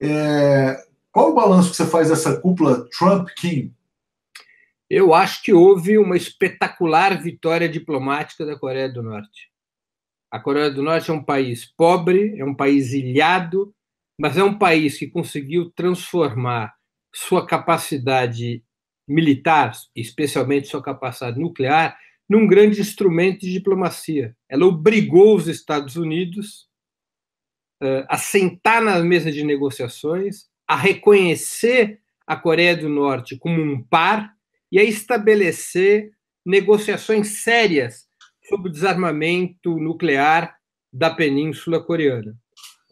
É, qual o balanço que você faz dessa cúpula Trump-Kim? Eu acho que houve uma espetacular vitória diplomática da Coreia do Norte. A Coreia do Norte é um país pobre, é um país ilhado, mas é um país que conseguiu transformar sua capacidade militar, especialmente sua capacidade nuclear, num grande instrumento de diplomacia. Ela obrigou os Estados Unidos uh, eh, a sentar na mesa de negociações, a reconhecer a Coreia do Norte como um par e a estabelecer negociações sérias sobre o desarmamento nuclear da Península Coreana.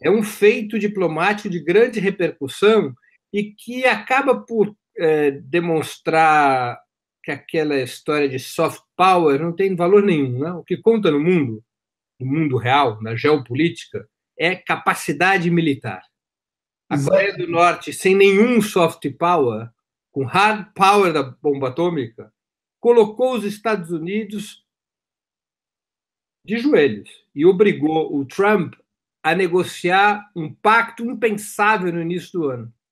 É um feito diplomático de grande repercussão e que acaba por é, demonstrar que aquela história de soft power não tem valor nenhum. Né? O que conta no mundo, no mundo real, na geopolítica, é capacidade militar. A Coreia do Norte, sem nenhum soft power, com hard power da bomba atômica, colocou os Estados Unidos de joelhos e obrigou o Trump a negociar um pacto impensável no início do ano.